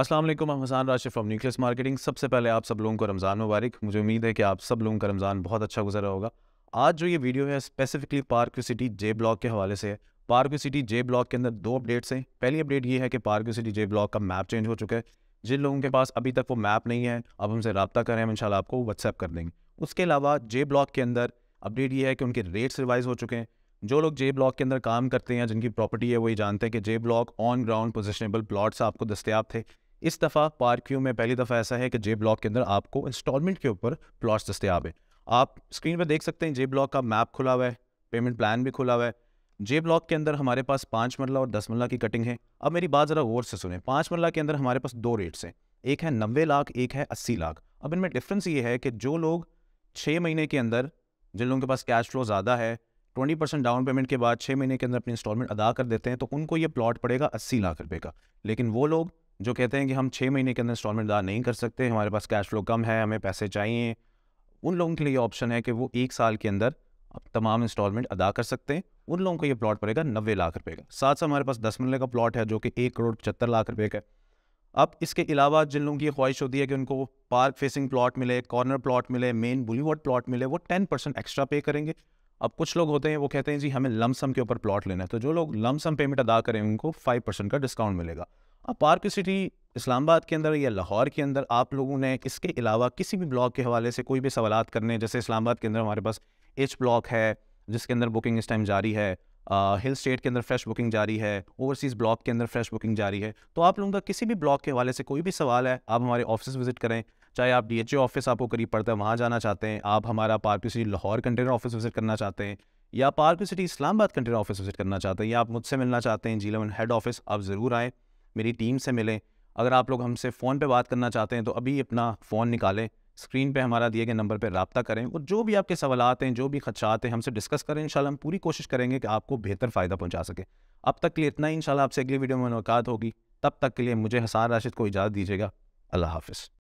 असलम वालेकुम मैं Hasan from nucleus marketing सबसे पहले आप सब लोगों को रमज़ान मुबारक मुझे उम्मीद है कि आप सब लोगों का रमज़ान बहुत अच्छा गुजरा होगा आज जो ये वीडियो है specifically park city J block के हवाले से है पार्क सिटी जे ब्लॉक के अंदर दो अपडेट्स हैं पहली अपडेट ये है कि पार्क सिटी जे ब्लॉक का मैप चेंज हो चुका है जिन लोगों के पास अभी तक वो मैप नहीं है अब हमसे रबता करें हम इन आपको व्हाट्सअप कर देंगे उसके अलावा जे ब्लॉक के अंदर अपडेट ये है कि उनके रेट्स रिवाइज़ हो चुके हैं जो लोग जे ब्लॉक के अंदर काम करते हैं जिनकी प्रॉपर्टी है वही जानते हैं कि J block on ground possessionable plots आपको दस्तियाब थे इस दफ़ा पार्क व्यू में पहली दफ़ा ऐसा है कि जे ब्लॉक के अंदर आपको इंस्टॉलमेंट के ऊपर प्लॉट्स दस्तियाब है आप स्क्रीन पर देख सकते हैं जे ब्लॉक का मैप खुला हुआ है पेमेंट प्लान भी खुला हुआ है जे ब्लॉक के अंदर हमारे पास पाँच मरला और दस मरला की कटिंग है अब मेरी बात ज़रा गौर से सुने पाँच मरला के अंदर हमारे पास दो रेट्स हैं एक है नब्बे लाख एक है अस्सी लाख अब इनमें डिफरेंस ये है कि जो लोग छः महीने के अंदर जिन लोगों के पास कैश फ्लो ज़्यादा है ट्वेंटी परसेंट डाउन पेमेंट के बाद छः महीने के अंदर अपनी इंस्टॉलमेंट अदा कर देते हैं तो उनको ये प्लॉट पड़ेगा अस्सी लाख रुपये का लेकिन वो लोग जो कहते हैं कि हम छः महीने के अंदर इंस्टॉलमेंट अदा नहीं कर सकते हमारे पास कैश फ्लो कम है हमें पैसे चाहिए उन लोगों के लिए ऑप्शन है कि वो एक साल के अंदर तमाम इंस्टॉलमेंट अदा कर सकते हैं उन लोगों को ये प्लॉट पड़ेगा नब्बे लाख रुपए का साथ साथ हमारे पास दस मरले का प्लॉट है जो कि एक करोड़ पचहत्तर लाख रुपए का है अब इसके अलावा जिन लोगों की ख्वाहिश होती है कि उनको पार्क फेसिंग प्लॉट मिले कॉर्नर प्लॉट मिले मेन बुलीवर्ड प्लॉट मिले वो टेन परसेंट एक्स्ट्रा पे करेंगे अब कुछ लोग होते हैं वो कहते हैं जी हमें लमसम के ऊपर प्लॉट लेना है तो जो लोग लमसम पेमेंट अदा करें उनको फाइव परसेंट का डिस्काउंट मिलेगा अब पार्क सिटी इस्लामाबाद के अंदर या लाहौर के अंदर आप लोगों ने इसके अलावा किसी भी ब्लॉक के हवाले से कोई भी सवाल करने जैसे इस्लामाबाद के अंदर हमारे पास एच ब्लॉक है जिसके अंदर बुकिंग इस टाइम जारी है आ, हिल स्टेट के अंदर फ्रेश बुकिंग जारी है ओवरसीज़ ब्लॉक के अंदर फ्रेश बुकिंग जारी है तो आप लोगों का किसी भी ब्लॉक के हवाले से कोई भी सवाल है आप हमारे ऑफिस विजिट करें चाहे आप डी एच ऑफिस आपको करीब पड़ता है वहाँ जाना चाहते हैं आप हमारा park city Lahore container office visit करना चाहते हैं या park city Islamabad container office visit करना चाहते हैं या आप मुझसे मिलना चाहते हैं जीलेवन हेड ऑफिस आप ज़रूर आएँ मेरी टीम से मिलें अगर आप लोग हमसे फ़ोन पे बात करना चाहते हैं तो अभी अपना फ़ोन निकालें स्क्रीन पे हमारा दिए गए नंबर पर रबता करें और जो भी आपके सवाल हैं जो भी खदशात हैं हमसे डिस्कस करें इन हम पूरी कोशिश करेंगे कि आपको बेहतर फ़ायदा पहुँचा सके अब तक के लिए इतना ही इन आपसे अगली वीडियो में मुलाकात होगी तब तक के लिए मुझे हसार राशिद को इजाज़त दीजिएगा अल्लाह हाफ़